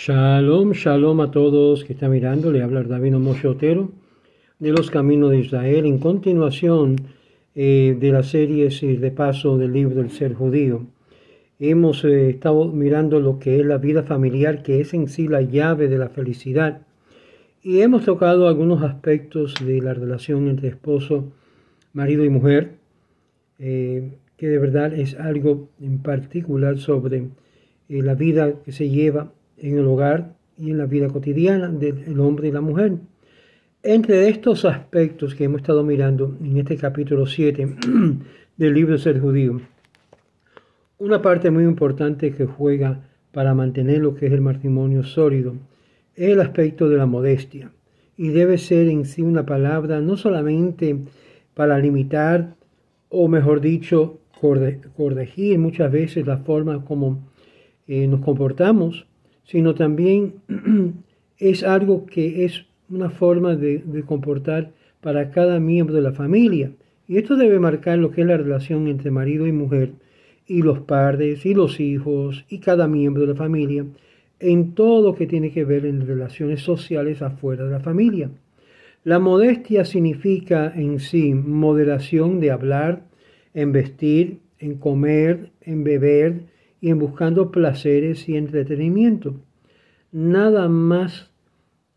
Shalom, shalom a todos que están mirando. Le habla el Davino Moshe Otero de los Caminos de Israel. En continuación eh, de la serie y de paso del libro El Ser Judío, hemos eh, estado mirando lo que es la vida familiar, que es en sí la llave de la felicidad. Y hemos tocado algunos aspectos de la relación entre esposo, marido y mujer, eh, que de verdad es algo en particular sobre la vida que se lleva en el hogar y en la vida cotidiana del hombre y la mujer. Entre estos aspectos que hemos estado mirando en este capítulo 7 del libro Ser Judío, una parte muy importante que juega para mantener lo que es el matrimonio sólido es el aspecto de la modestia y debe ser en sí una palabra no solamente para limitar o mejor dicho corregir muchas veces la forma como eh, nos comportamos sino también es algo que es una forma de, comportar para cada miembro de la familia. Y esto debe marcar lo que es la relación entre marido y mujer, y los padres, y los hijos, y cada miembro de la familia, en todo lo que tiene que ver en relaciones sociales afuera de la familia. La modestia significa en sí moderación de hablar, en vestir, en comer, en beber, y en buscando placeres y entretenimiento. Nada más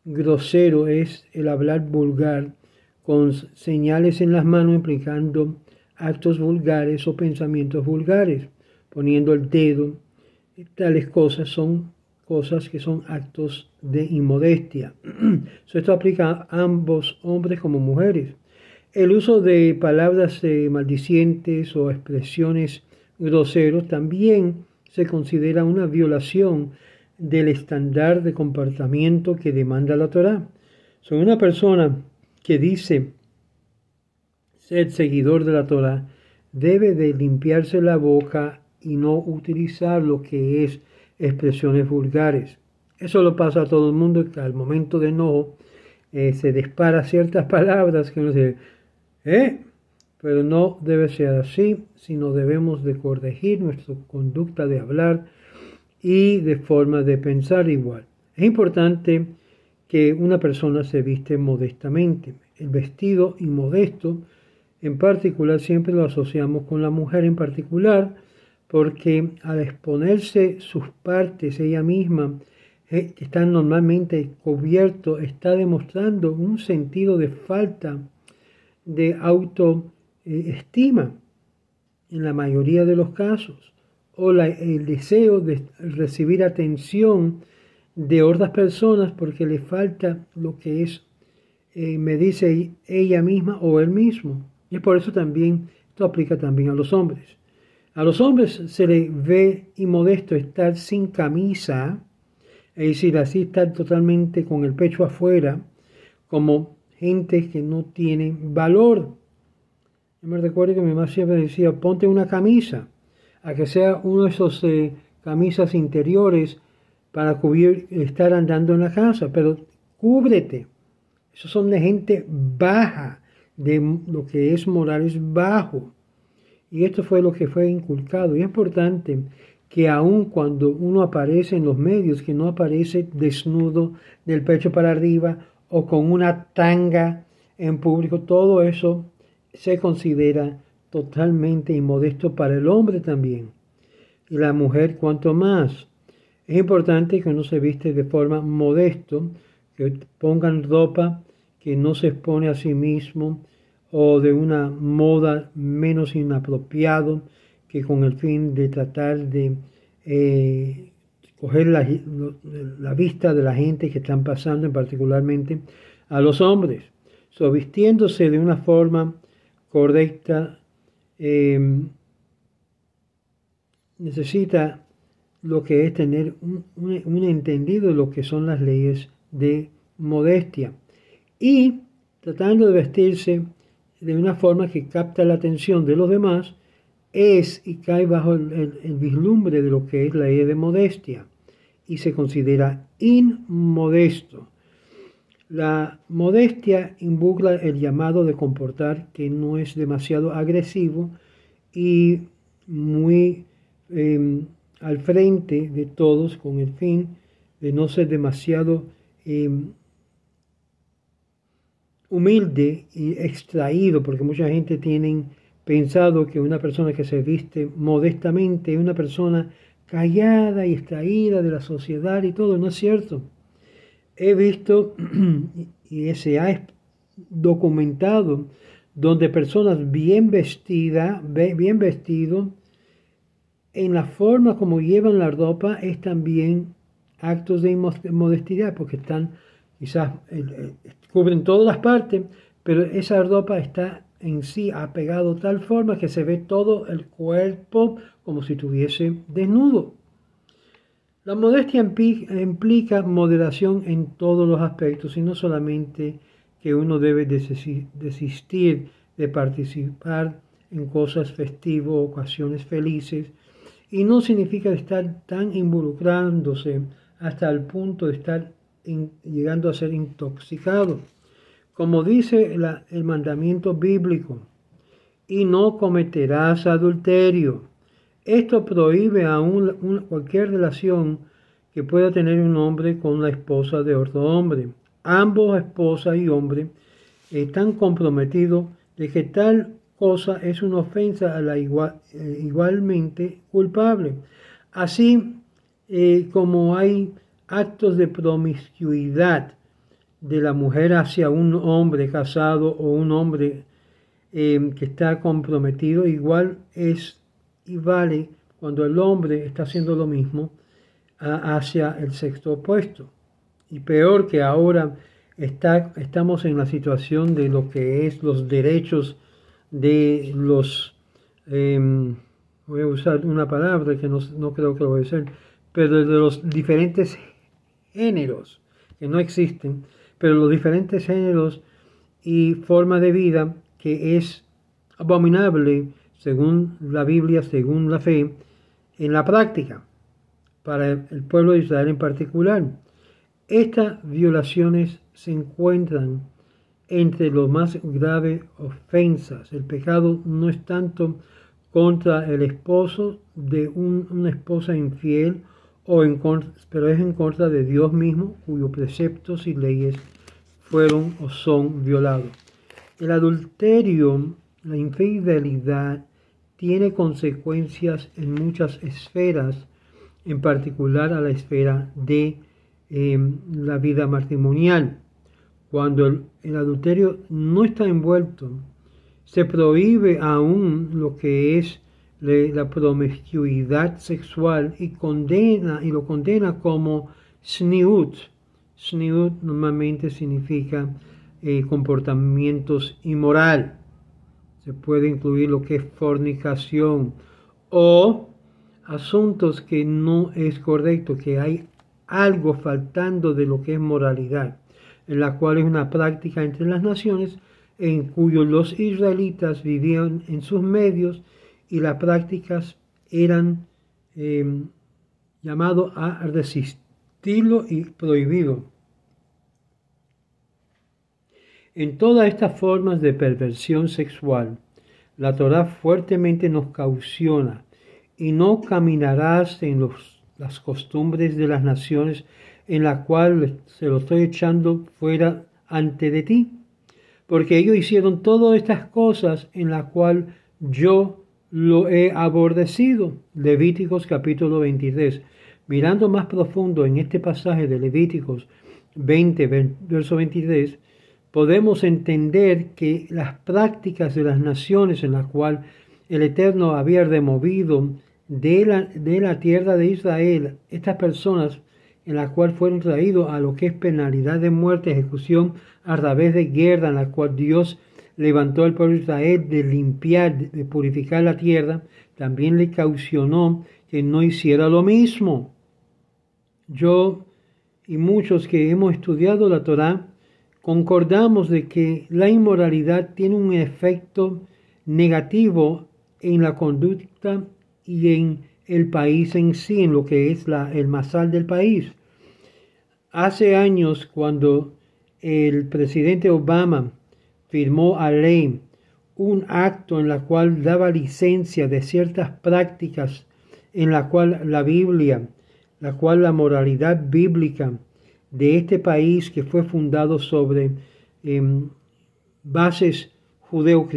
grosero es el hablar vulgar con señales en las manos implicando actos vulgares o pensamientos vulgares, poniendo el dedo. Tales cosas son cosas que son actos de inmodestia. esto aplica a ambos, hombres como mujeres. El uso de palabras eh, maldicientes o expresiones groseros también se considera una violación del estándar de comportamiento que demanda la Torá. Soy una persona que dice ser seguidor de la Torá debe de limpiarse la boca y no utilizar lo que es expresiones vulgares. Eso lo pasa a todo el mundo que al momento de enojo eh, se dispara ciertas palabras que no dice, ¿eh? Pero no debe ser así, sino debemos de corregir nuestra conducta de hablar y de forma de pensar igual. Es importante que una persona se viste modestamente. El vestido y en particular siempre lo asociamos con la mujer en particular porque al exponerse sus partes ella misma eh, que están normalmente cubierto, está demostrando un sentido de falta de auto eh, estima en la mayoría de los casos o el deseo de recibir atención de otras personas porque le falta lo que es, eh, me dice ella misma o él mismo. Y por eso también, esto aplica también a los hombres. A los hombres se les ve inmodesto estar sin camisa, es decir, así estar totalmente con el pecho afuera, como gente que no tiene valor. Yo me recuerdo que mi mamá siempre decía, ponte una camisa, a que sea uno de esos eh, camisas interiores para cubrir, estar andando en la casa, pero cúbrete. Esos son de gente baja, de lo que es moral es bajo. Y esto fue lo que fue inculcado. Y es importante que aun cuando uno aparece en los medios, que no aparece desnudo del pecho para arriba o con una tanga en público, todo eso se considera totalmente inmodesto para el hombre también. Y la mujer cuanto más. Es importante que uno se viste de forma modesto, que pongan ropa que no se expone a sí mismo o de una moda menos inapropiado que con el fin de tratar de eh, coger la, vista de la gente que están pasando, en particularmente a los hombres. So, vistiéndose de una forma correcta em, necesita lo que es tener un, entendido de lo que son las leyes de modestia y tratando de vestirse de una forma que capta la atención de los demás es y cae bajo el vislumbre de lo que es la ley de modestia y se considera inmodesto. La modestia involucra el llamado de comportar que no es demasiado agresivo y muy em, al frente de todos con el fin de no ser demasiado em, humilde y extraído, porque mucha gente tiene pensado que una persona que se viste modestamente es una persona callada y extraída de la sociedad y todo, no es cierto he visto y se ha documentado donde personas bien vestidas, bien vestidos, en la forma como llevan la ropa es también actos de modestidad, porque están quizás eh, eh, cubren todas las partes, pero esa ropa está en sí apegado de tal forma que se ve todo el cuerpo como si estuviese desnudo. La modestia implica moderación en todos los aspectos y no solamente que uno debe desistir de participar en cosas festivas o ocasiones felices, y no significa estar tan involucrándose hasta el punto de estar llegando a ser intoxicado, como dice el mandamiento bíblico, y no cometerás adulterio. Esto prohíbe a cualquier relación que pueda tener un hombre con la esposa de otro hombre. Ambos, esposa y hombre, están comprometidos de que tal cosa es una ofensa a la eh, igualmente culpable. Así eh, como hay actos de promiscuidad de la mujer hacia un hombre casado o un hombre eh, que está comprometido, igual es y vale cuando el hombre está haciendo lo mismo hacia el sexto opuesto. Y peor que ahora está, estamos en la situación de lo que es los derechos de los, em, voy a usar una palabra que no, no creo que lo voy a decir. pero de los diferentes géneros que no existen, pero los diferentes géneros y forma de vida que es abominable según la Biblia, según la fe, en la práctica, para el pueblo de Israel en particular. Estas violaciones se encuentran entre las más graves ofensas. El pecado no es tanto contra el esposo de una esposa infiel, o en contra, pero es en contra de Dios mismo, cuyos preceptos y leyes fueron o son violados. El adulterio, la infidelidad tiene consecuencias en muchas esferas, en particular a la esfera de em, la vida matrimonial. Cuando el, adulterio no está envuelto, se prohíbe aún lo que es la promiscuidad sexual y condena lo condena como sniut. Sniut normalmente significa eh, comportamientos inmoral se puede incluir lo que es fornicación o asuntos que no es correcto, que hay algo faltando de lo que es moralidad, en la cual es una práctica entre las naciones en cuyo los israelitas vivían en sus medios y las prácticas eran em, llamado a resistirlo y prohibido. En todas estas formas de perversión sexual, la Torah fuertemente nos cauciona y no caminarás en los, las costumbres de las naciones en la cual se lo estoy echando fuera ante de ti, porque ellos hicieron todas estas cosas en la cual yo lo he abordecido. Levíticos capítulo 23. Mirando más profundo en este pasaje de Levíticos 20, verso 23, podemos entender que las prácticas de las naciones en las cuales el Eterno había removido de la, tierra de Israel estas personas en las cuales fueron traídos a lo que es penalidad de muerte, ejecución a través de guerra, en la cual Dios levantó al pueblo de Israel de limpiar, de purificar la tierra, también le caucionó que no hiciera lo mismo. Yo y muchos que hemos estudiado la Torá concordamos de que la inmoralidad tiene un efecto negativo en la conducta y en el país en sí, en lo que es el masal del país. Hace años, cuando el presidente Obama firmó a ley un acto en la cual daba licencia de ciertas prácticas en la cual la Biblia, la cual la moralidad bíblica de este país que fue fundado sobre em, bases judeo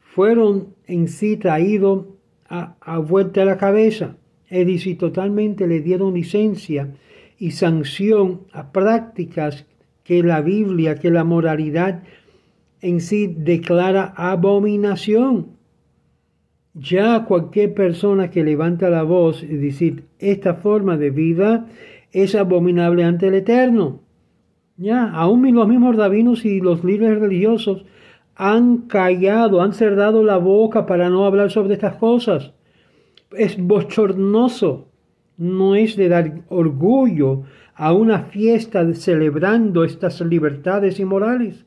fueron en sí traídos a, a vuelta a la cabeza. Es decir, totalmente le dieron licencia y sanción a prácticas que la Biblia, que la moralidad en sí declara abominación. Ya cualquier persona que levanta la voz y decir esta forma de vida es abominable ante el Eterno. Ya, aún los mismos davinos y los libres religiosos han callado, han cerrado la boca para no hablar sobre estas cosas. Es bochornoso, no es de dar orgullo a una fiesta celebrando estas libertades y morales.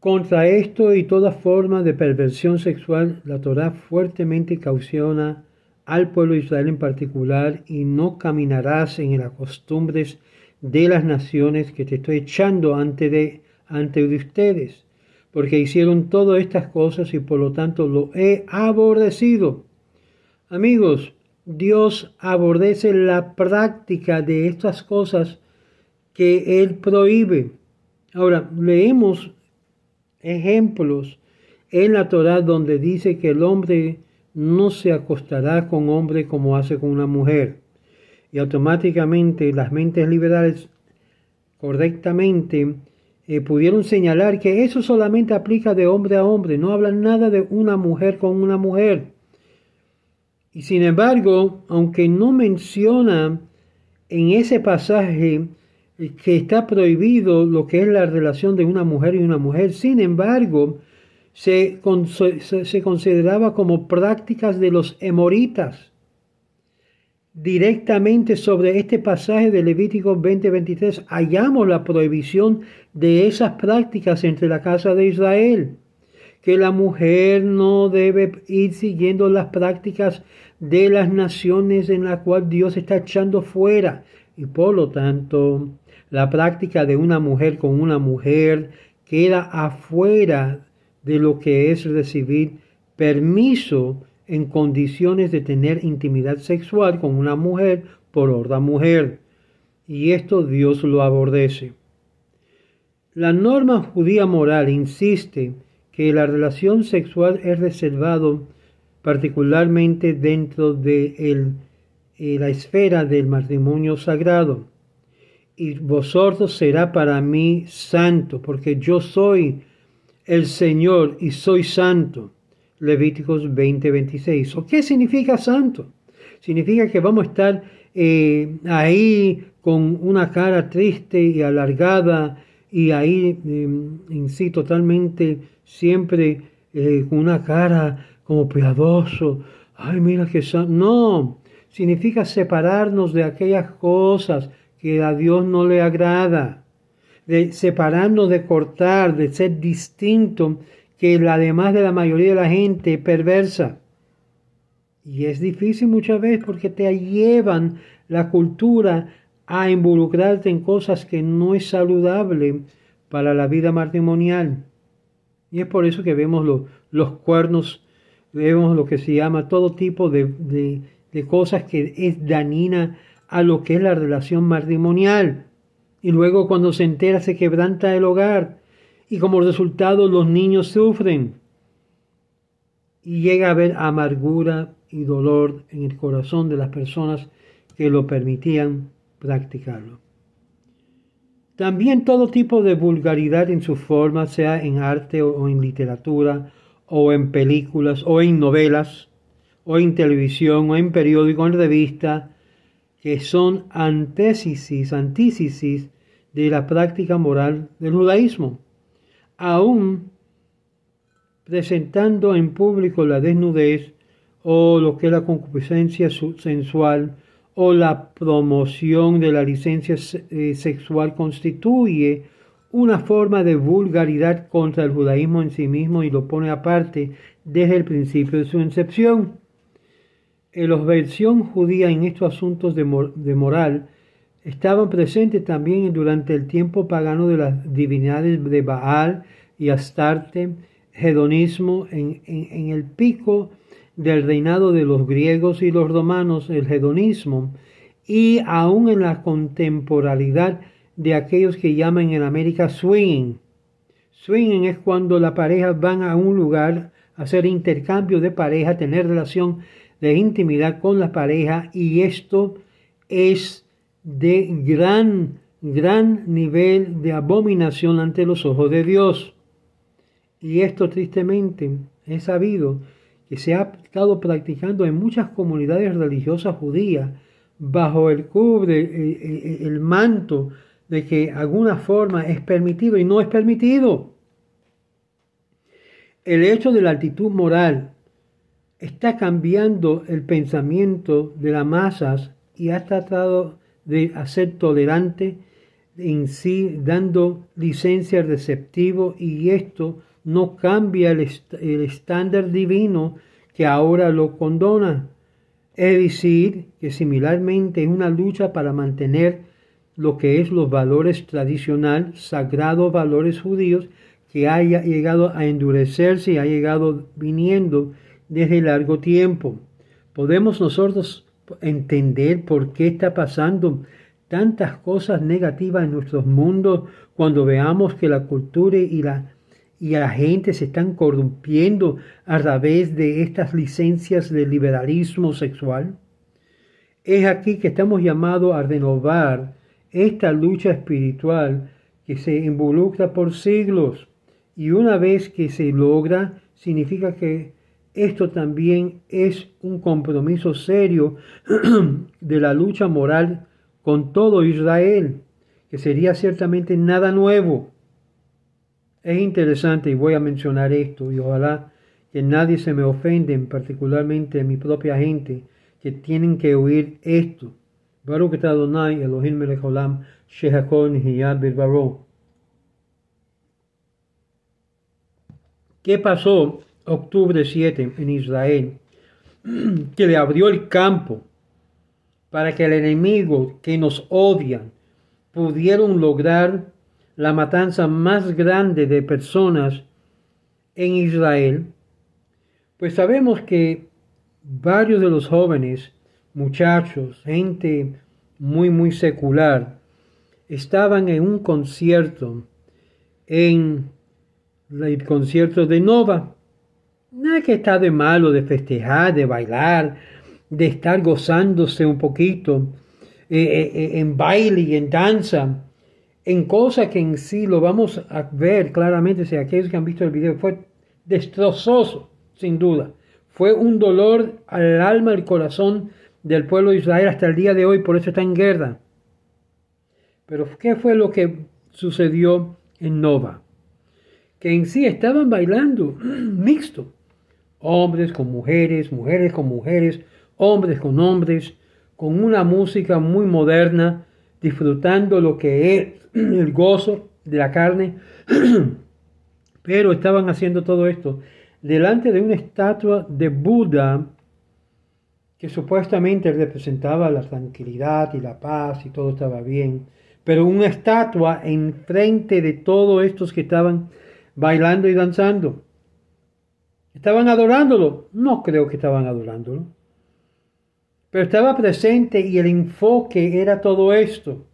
Contra esto y toda forma de perversión sexual, la Torá fuertemente cauciona al pueblo de Israel en particular y no caminarás en las costumbres de las naciones que te estoy echando ante de, ante ustedes, porque hicieron todas estas cosas y por lo tanto lo he aborrecido. Amigos, Dios aborrece la práctica de estas cosas que Él prohíbe. Ahora, leemos ejemplos en la Torá donde dice que el hombre no se acostará con hombre como hace con una mujer. Y automáticamente las mentes liberales correctamente eh, pudieron señalar que eso solamente aplica de hombre a hombre, no hablan nada de una mujer con una mujer. Y sin embargo, aunque no menciona en ese pasaje que está prohibido lo que es la relación de una mujer y una mujer. Sin embargo, se, consideraba como prácticas de los emoritas. Directamente sobre este pasaje de Levítico 20:23 hallamos la prohibición de esas prácticas entre la casa de Israel, que la mujer no debe ir siguiendo las prácticas de las naciones en las cuales Dios está echando fuera y por lo tanto la práctica de una mujer con una mujer queda afuera de lo que es recibir permiso en condiciones de tener intimidad sexual con una mujer por otra mujer. Y esto Dios lo abordece. La norma judía moral insiste que la relación sexual es reservado particularmente dentro de eh, la esfera del matrimonio sagrado y vosotros será para mí santo, porque yo soy el Señor y soy santo. Levíticos 20:26. ¿O qué significa santo? Significa que vamos a estar eh, ahí con una cara triste y alargada y ahí, em, en sí, totalmente siempre eh, con una cara como piadoso. Ay, mira que No, significa separarnos de aquellas cosas que a Dios no le agrada, de separarnos, de cortar, de ser distinto que la de la mayoría de la gente perversa. Y es difícil muchas veces porque te llevan la cultura a involucrarte en cosas que no es saludable para la vida matrimonial. Y es por eso que vemos los cuernos, vemos lo que se llama todo tipo de, de, de cosas que es danina a lo que es la relación matrimonial. Y luego cuando se entera se quebranta el hogar y como resultado los niños sufren y llega a haber amargura y dolor en el corazón de las personas que lo permitían practicarlo. También todo tipo de vulgaridad en su forma, sea en arte o en literatura, o en películas, o en novelas, o en televisión, o en periódico, en revista, que son antítesis, antítesis de la práctica moral del judaísmo. Aún presentando en público la desnudez o lo que es la concupiscencia sensual o la promoción de la licencia eh, sexual constituye una forma de vulgaridad contra el judaísmo en sí mismo y lo pone aparte desde el principio de su incepción en los versión judía en estos asuntos de, moral estaban presentes también durante el tiempo pagano de las divinidades de Baal y Astarte, hedonismo en, el pico del reinado de los griegos y los romanos, el hedonismo, y aún en la contemporalidad de aquellos que llaman en América swinging. Swinging es cuando las pareja van a un lugar a hacer intercambio de pareja, tener relación de intimidad con la pareja y esto es de gran, gran nivel de abominación ante los ojos de Dios. Y esto tristemente es sabido que se ha estado practicando en muchas comunidades religiosas judías bajo el cubre, el, eh, eh, el manto de que alguna forma es permitido y no es permitido. El hecho de la actitud moral está cambiando el pensamiento de las masas y ha tratado de hacer tolerante en sí, dando licencia al receptivo y esto no cambia el, estándar divino que ahora lo condona. Es decir, que similarmente es una lucha para mantener lo que es los valores tradicional, sagrados valores judíos, que haya llegado a endurecerse y ha llegado viniendo desde largo tiempo. Podemos nosotros entender por qué está pasando tantas cosas negativas en nuestros mundos cuando veamos que la cultura y la, y la gente se están corrompiendo a través de estas licencias de liberalismo sexual. Es aquí que estamos llamados a renovar esta lucha espiritual que se involucra por siglos y una vez que se logra significa que esto también es un compromiso serio de la lucha moral con todo Israel, que sería ciertamente nada nuevo. Es interesante y voy a mencionar esto y ojalá que nadie se me ofende, particularmente mi propia gente, que tienen que oír esto. ¿Qué pasó octubre 7 en Israel, que le abrió el campo para que el enemigo que nos odia pudieron lograr la matanza más grande de personas en Israel, pues sabemos que varios de los jóvenes, muchachos, gente muy, muy secular, estaban en un concierto, en el concierto de Nova, Nada que está de malo de festejar, de bailar, de estar gozándose un poquito eh, eh, eh, en baile y en danza, en cosas que en sí lo vamos a ver claramente, si aquellos que han visto el video fue destrozoso, sin duda. Fue un dolor al alma, al corazón del pueblo de Israel hasta el día de hoy, por eso está en guerra. Pero ¿qué fue lo que sucedió en Nova? Que en sí estaban bailando mixto hombres con mujeres, mujeres con mujeres, hombres con hombres, con una música muy moderna, disfrutando lo que es el gozo de la carne, pero estaban haciendo todo esto delante de una estatua de Buda que supuestamente representaba la tranquilidad y la paz y todo estaba bien, pero una estatua enfrente de todos estos que estaban bailando y danzando. ¿Estaban adorándolo? No creo que estaban adorándolo. Pero estaba presente y el enfoque era todo esto.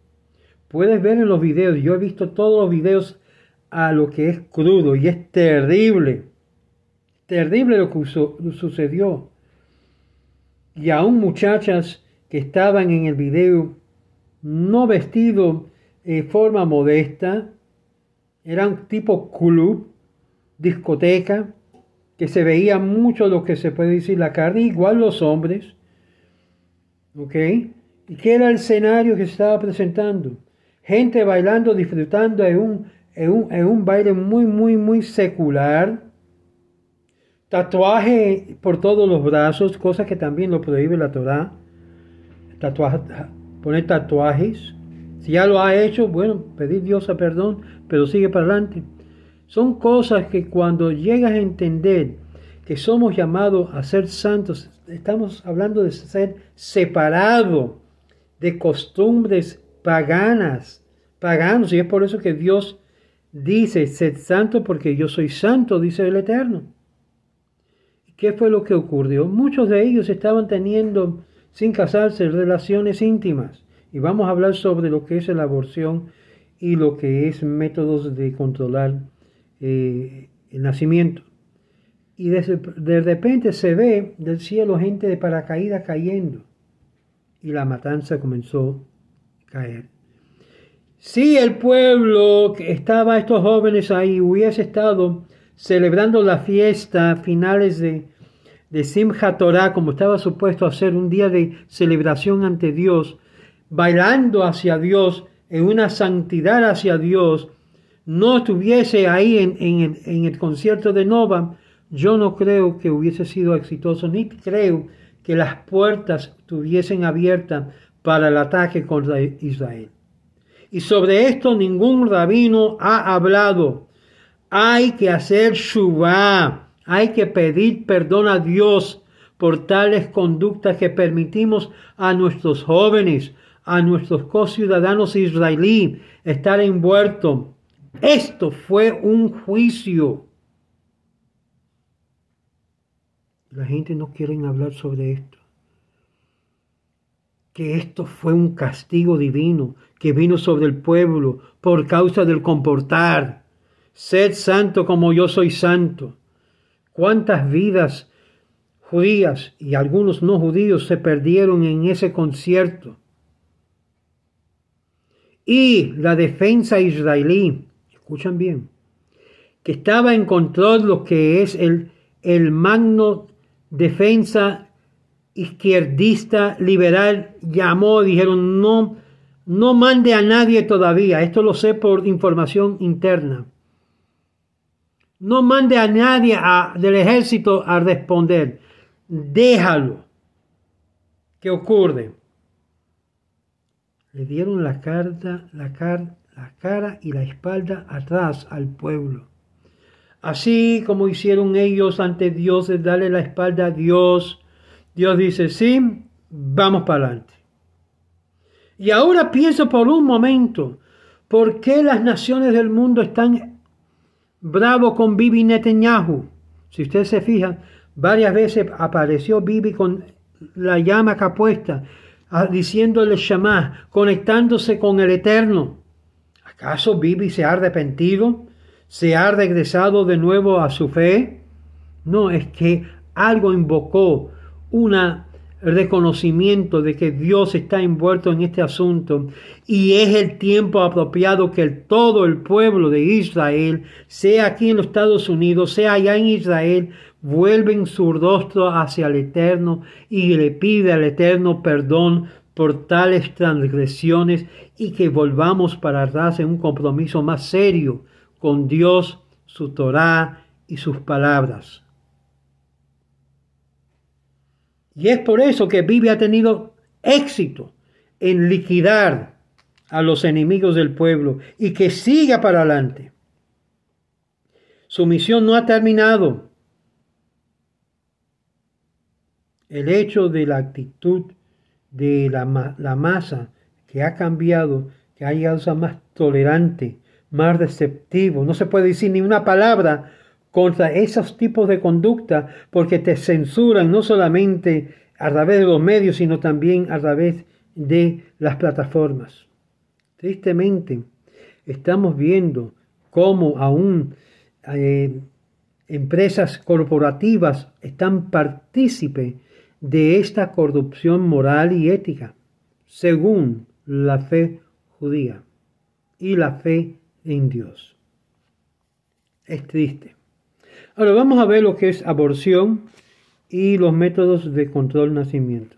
Puedes ver en los videos, yo he visto todos los videos a lo que es crudo y es terrible. Terrible lo que sucedió. Y aún muchachas que estaban en el video, no vestido de forma modesta, era un tipo club, discoteca, que se veía mucho lo que se puede decir la carne, igual los hombres. ¿Ok? ¿Y qué era el escenario que se estaba presentando? Gente bailando, disfrutando en un, en un, baile muy, muy, muy secular. Tatuaje por todos los brazos, cosa que también lo prohíbe la Torah. poner tatuajes. Si ya lo ha hecho, bueno, pedir Dios a perdón, pero sigue para adelante. Son cosas que cuando llegas a entender que somos llamados a ser santos, estamos hablando de ser separado de costumbres paganas, paganos, y es por eso que Dios dice, sed santo porque yo soy santo, dice el Eterno. ¿Qué fue lo que ocurrió? Muchos de ellos estaban teniendo, sin casarse, relaciones íntimas. Y vamos a hablar sobre lo que es la aborción y lo que es métodos de controlar eh, el nacimiento. Y de, repente se ve del cielo gente de paracaídas cayendo. Y la matanza comenzó a caer. Si el pueblo que estaba, estos jóvenes ahí, hubiese estado celebrando la fiesta finales de, de Torah, como estaba supuesto a ser un día de celebración ante Dios, bailando hacia Dios, en una santidad hacia Dios, no estuviese ahí en, el concierto de Nova, yo no creo que hubiese sido exitoso, ni creo que las puertas estuviesen abiertas para el ataque contra Israel. Y sobre esto ningún rabino ha hablado. Hay que hacer Shubá, hay que pedir perdón a Dios por tales conductas que permitimos a nuestros jóvenes, a nuestros conciudadanos israelíes estar envueltos esto fue un juicio. La gente no quiere hablar sobre esto. Que esto fue un castigo divino que vino sobre el pueblo por causa del comportar. Sed santo como yo soy santo. ¿Cuántas vidas judías y algunos no judíos se perdieron en ese concierto? Y la defensa israelí escuchan bien, que estaba en control lo que es el, el magno defensa izquierdista liberal llamó, dijeron, no, no mande a nadie todavía, esto lo sé por información interna. No mande a nadie del ejército a responder. Déjalo que ocurre. Le dieron la carta, la, carta la cara y la espalda atrás al pueblo. Así como hicieron ellos ante Dios de darle la espalda a Dios, Dios dice, sí, vamos para adelante. Y ahora pienso por un momento, ¿por qué las naciones del mundo están bravos con Bibi Netanyahu? Si usted se fija, varias veces apareció Bibi con la llama capuesta. Ah, diciéndole Shema, conectándose con el Eterno. ¿Acaso Bibi se ha arrepentido? ¿Se ha regresado de nuevo a su fe? No, es que algo invocó un reconocimiento de que Dios está envuelto en este asunto y es el tiempo apropiado que todo el pueblo de Israel, sea aquí en los Estados Unidos, sea allá en Israel, vuelven su rostro hacia el Eterno y le pide al Eterno perdón por tales transgresiones y que volvamos para atrás en un compromiso más serio con Dios, su Torá y sus palabras. Y es por eso que Bibi ha tenido éxito en liquidar a los enemigos del pueblo y que siga para adelante. Su misión no ha terminado. El hecho de la actitud de la, la masa que ha cambiado, que hay llegado más tolerante, más receptivo. No se puede decir ni una palabra contra esos tipos de conducta porque te censuran no solamente a través de los medios, sino también a través de las plataformas. Tristemente, estamos viendo cómo aún eh, empresas corporativas están partícipe de esta corrupción moral y ética, según la fe judía y la fe en Dios. Es triste. Ahora vamos a ver lo que es aborción y los métodos de control nacimiento.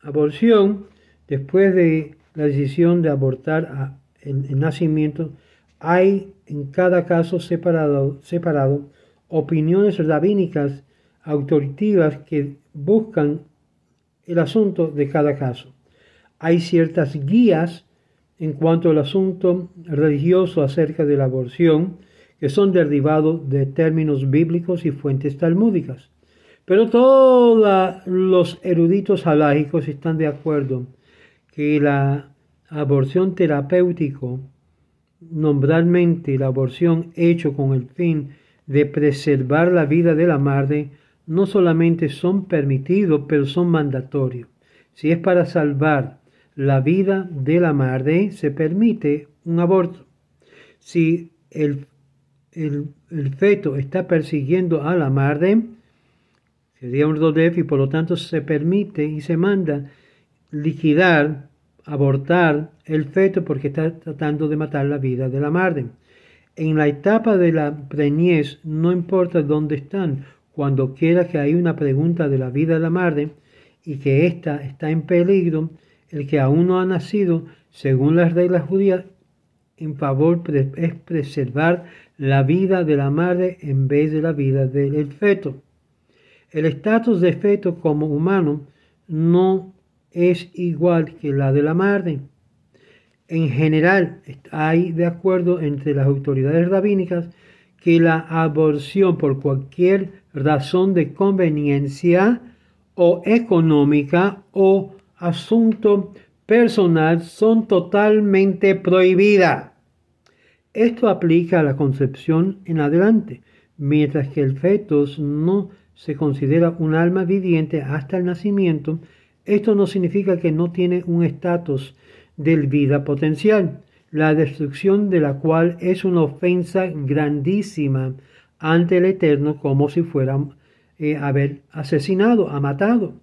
Aborción, después de la decisión de abortar a, el, nacimiento, hay en cada caso separado, separado opiniones rabínicas autoritativas que buscan el asunto de cada caso. Hay ciertas guías en cuanto al asunto religioso acerca de la aborción que son derivados de términos bíblicos y fuentes talmúdicas. Pero todos los eruditos halágicos están de acuerdo que la aborción terapéutico, nombralmente la aborción hecho con el fin de preservar la vida de la madre, no solamente son permitidos, pero son mandatorios. Si es para salvar la vida de la madre, se permite un aborto. Si el, el, feto está persiguiendo a la madre, sería un rodef y por lo tanto se permite y se manda liquidar, abortar el feto porque está tratando de matar la vida de la madre. En la etapa de la preñez no importa dónde están, cuando quiera que hay una pregunta de la vida de la madre y que ésta está en peligro, el que aún no ha nacido, según las reglas judías, en favor es preservar la vida de la madre en vez de la vida del feto. El estatus de feto como humano no es igual que la de la madre. En general, hay de acuerdo entre las autoridades rabínicas que la aborción por cualquier razón de conveniencia o económica o asunto personal son totalmente prohibidas. Esto aplica a la concepción en adelante, mientras que el feto no se considera un alma viviente hasta el nacimiento. Esto no significa que no tiene un estatus de vida potencial, la destrucción de la cual es una ofensa grandísima ante el Eterno como si fuera eh, haber asesinado, ha matado.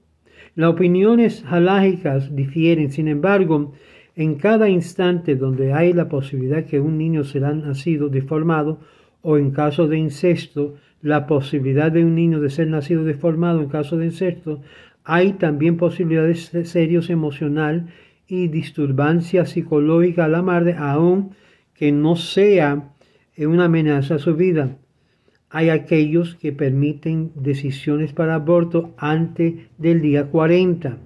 Las opiniones halágicas difieren, sin embargo, en cada instante donde hay la posibilidad que un niño será nacido deformado o en caso de incesto, la posibilidad de un niño de ser nacido deformado en caso de incesto, hay también posibilidades serios emocional y disturbancia psicológica a la madre, aun que no sea una amenaza a su vida. Hay aquellos que permiten decisiones para aborto antes del día 40.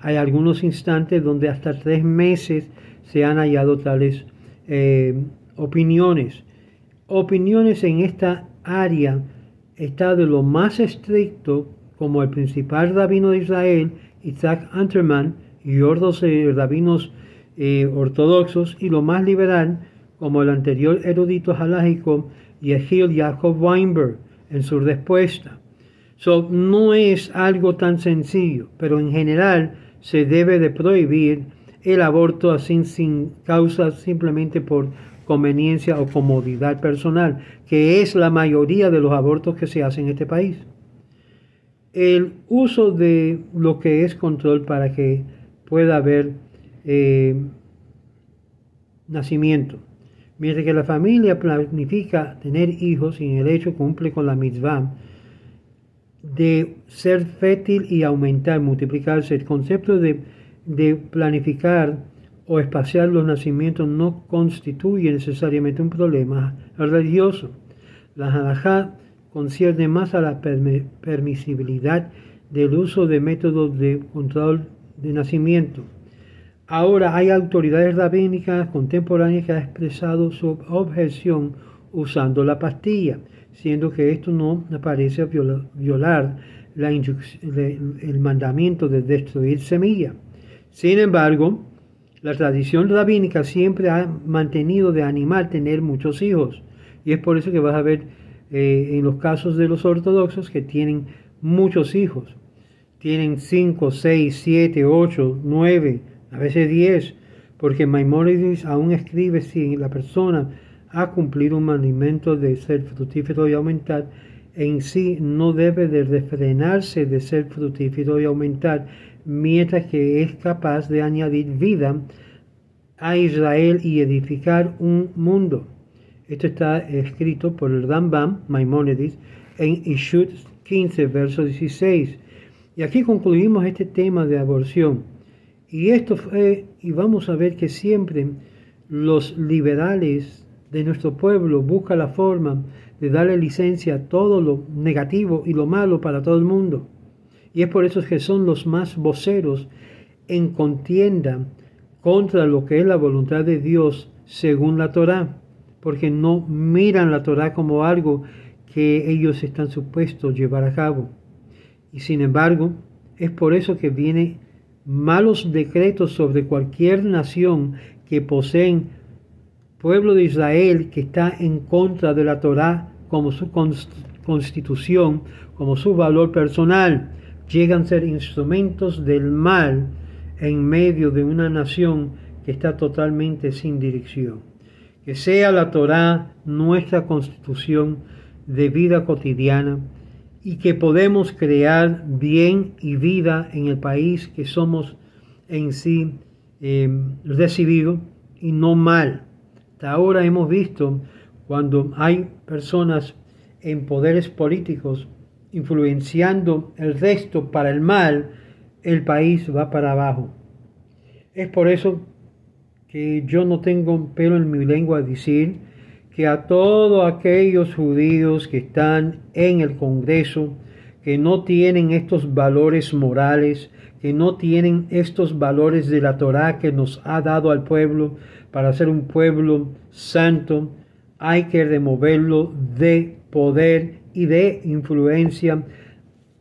Hay algunos instantes donde hasta tres meses se han hallado tales eh, opiniones. Opiniones en esta área está de lo más estricto, como el principal rabino de Israel, Isaac Anterman, y otros eh, rabinos eh, ortodoxos y lo más liberal, como el anterior erudito halágico gil Jacob Weinberg en su respuesta. no es algo tan sencillo, pero en general se debe de prohibir el aborto así sin causa simplemente por conveniencia o comodidad personal, que es la mayoría de los abortos que se hacen en este país. El uso de lo que es control para que pueda haber eh, nacimiento. Mientras que la familia planifica tener hijos y en el hecho cumple con la mitzvah de ser fértil y aumentar, multiplicarse. El concepto de, planificar o espaciar los nacimientos no constituye necesariamente un problema religioso. La halajá concierne más a la permisibilidad del uso de métodos de control de nacimiento. Ahora hay autoridades rabínicas contemporáneas que han expresado su objeción usando la pastilla, siendo que esto no parece violar la el mandamiento de destruir semilla. Sin embargo, la tradición rabínica siempre ha mantenido de animal tener muchos hijos, y es por eso que vas a ver eh, en los casos de los ortodoxos que tienen muchos hijos tienen 5, 6, 7, 8, 9, a veces 10, porque Maimonides aún escribe si la persona ha cumplido un mandamiento de ser fructífero y aumentar, en sí no debe de refrenarse de ser fructífero y aumentar, mientras que es capaz de añadir vida a Israel y edificar un mundo. Esto está escrito por el Rambam Maimonides, en Ishut 15, verso 16 y aquí concluimos este tema de aborción. Y esto fue, y vamos a ver que siempre los liberales de nuestro pueblo buscan la forma de darle licencia a todo lo negativo y lo malo para todo el mundo. Y es por eso que son los más voceros en contienda contra lo que es la voluntad de Dios según la Torá, porque no miran la Torá como algo que ellos están supuestos llevar a cabo. Y sin embargo, es por eso que vienen malos decretos sobre cualquier nación que poseen pueblo de Israel que está en contra de la Torá como su constitución, como su valor personal. Llegan a ser instrumentos del mal en medio de una nación que está totalmente sin dirección. Que sea la Torá nuestra constitución de vida cotidiana, y que podemos crear bien y vida en el país que somos en sí eh, y no mal. Hasta ahora hemos visto cuando hay personas en poderes políticos influenciando el resto para el mal, el país va para abajo. Es por eso que yo no tengo pelo en mi lengua decir que a todos aquellos judíos que están en el Congreso, que no tienen estos valores morales, que no tienen estos valores de la Torá que nos ha dado al pueblo para ser un pueblo santo, hay que removerlo de poder y de influencia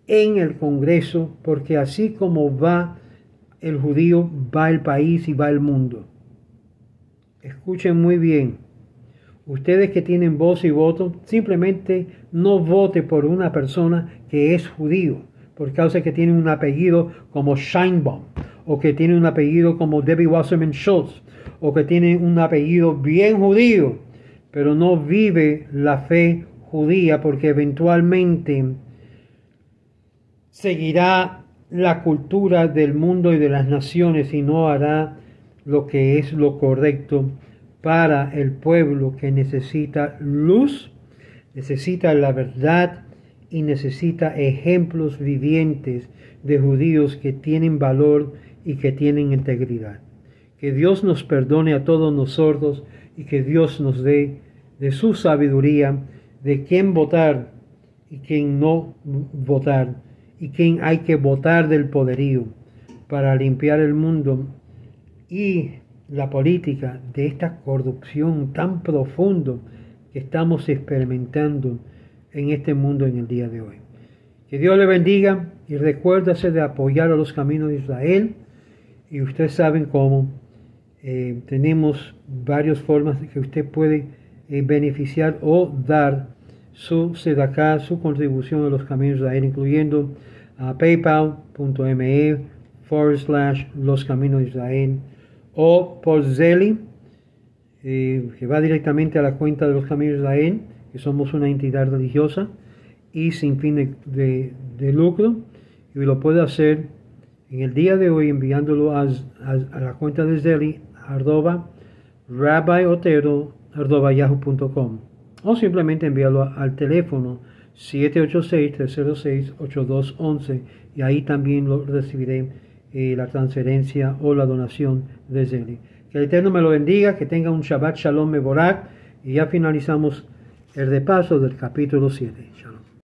en el Congreso, porque así como va el judío, va el país y va el mundo. Escuchen muy bien. Ustedes que tienen voz y voto, simplemente no vote por una persona que es judío, por causa que tiene un apellido como Scheinbaum, o que tiene un apellido como Debbie Wasserman Schultz, o que tiene un apellido bien judío, pero no vive la fe judía porque eventualmente seguirá la cultura del mundo y de las naciones y no hará lo que es lo correcto para el pueblo que necesita luz, necesita la verdad y necesita ejemplos vivientes de judíos que tienen valor y que tienen integridad. Que Dios nos perdone a todos nosotros y que Dios nos dé de su sabiduría de quién votar y quién no votar y quién hay que votar del poderío para limpiar el mundo y la política de esta corrupción tan profundo que estamos experimentando en este mundo en el día de hoy. Que Dios le bendiga y recuérdase de apoyar a los caminos de Israel y ustedes saben cómo. Eh, tenemos varias formas que usted puede eh, beneficiar o dar su sedacá, su contribución a los caminos de Israel, incluyendo a paypal.me forward slash los o por Zeli eh, que va directamente a la cuenta de los caminos de EN, que somos una entidad religiosa y sin fin de, lucro, y lo puede hacer en el día de hoy enviándolo a, la cuenta de Zeli, arroba rabbiotero, arroba o simplemente enviarlo al teléfono 786-306-8211, y ahí también lo recibiré y la transferencia o la donación de él, Que el Eterno me lo bendiga, que tenga un Shabbat Shalom Mevorak y ya finalizamos el repaso del capítulo 7.